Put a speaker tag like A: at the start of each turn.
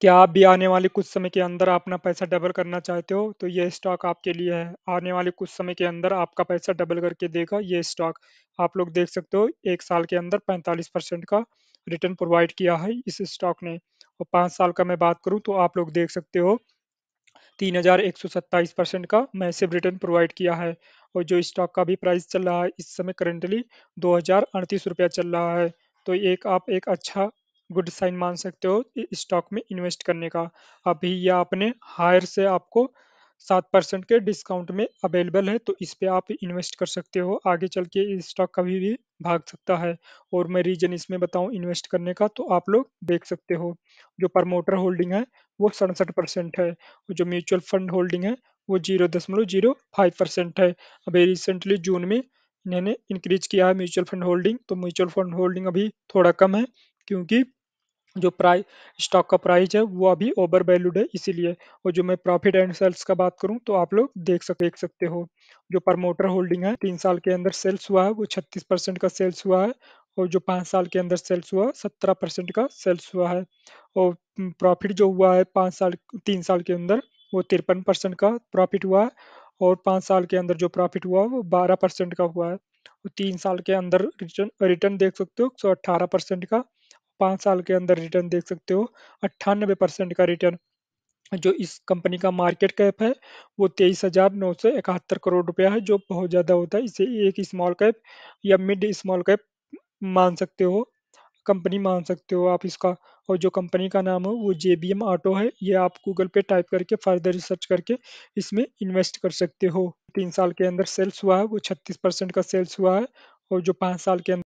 A: क्या आप भी आने वाले कुछ समय के अंदर अपना पैसा डबल करना चाहते हो? तो यह स्टॉक आपके लिए है। आने वाले कुछ समय के अंदर आपका पैसा डबल करके देगा ये स्टॉक। आप लोग देख सकते हो एक साल के अंदर 45% का रिटर्न प्रोवाइड किया है इस स्टॉक ने और पाँच साल का मैं बात करूँ तो आप लोग देख सकते हो तीन परसेंट का मैसेब रिटर्न प्रोवाइड किया है और जो स्टॉक का भी प्राइस चल रहा है इस समय करेंटली दो रुपया चल रहा है। तो एक आप एक अच्छा गुड साइन मान सकते हो स्टॉक में इन्वेस्ट करने का अभी यह आपने हायर से आपको सात परसेंट के डिस्काउंट में अवेलेबल है तो इस पर आप इन्वेस्ट कर सकते हो आगे चल के स्टॉक कभी भी भाग सकता है और मैं रीजन इसमें बताऊं इन्वेस्ट करने का तो आप लोग देख सकते हो जो प्रमोटर होल्डिंग है वो सड़सठ परसेंट है और जो म्यूचुअल फंड होल्डिंग है वो जीरो दशमलव जीरो फाइव परसेंट है अभी रिसेंटली जून में इन्होंने इंक्रीज किया है म्यूचुअल फंड होल्डिंग तो म्यूचुअल फंड होल्डिंग अभी थोड़ा कम है क्योंकि जो प्राइस स्टॉक का प्राइस है वो अभी ओवर वैल्यूड है इसीलिए और जो मैं प्रॉफिट एंड सेल्स का बात करूं तो आप लोग देख सक देख सकते हो जो प्रमोटर होल्डिंग है तीन साल के अंदर सेल्स हुआ है वो छत्तीस परसेंट का सेल्स हुआ है और जो पाँच साल के अंदर सेल्स हुआ सत्रह परसेंट का सेल्स हुआ है और प्रॉफिट जो हुआ है पाँच साल तीन साल के अंदर वो तिरपन परसेंट का प्रॉफिट हुआ है और पाँच साल के अंदर जो प्रॉफिट हुआ वो बारह परसेंट का हुआ है तीन साल के अंदर रिटर्न रिटर्न देख सकते हो एक सौ अट्ठारह परसेंट का पाँच साल के अंदर रिटर्न देख सकते हो अट्ठानबे परसेंट का रिटर्न जो इस कंपनी का मार्केट कैप है वो तेईस हजार नौ सौ इकहत्तर करोड़ रुपया है जो बहुत ज़्यादा होता है इसे एक स्मॉल कैप या मिड स्मॉल कैप मान सकते हो कंपनी मान सकते हो आप इसका और जो कंपनी का नाम हो वो जे बी एम ऑटो है ये आप गूगल पे टाइप करके फर्दर रिसर्च करके इसमें इन्वेस्ट कर सकते हो तीन साल के अंदर सेल्स हुआ है वो छत्तीस परसेंट का सेल्स हुआ है और जो पाँच साल के अंदर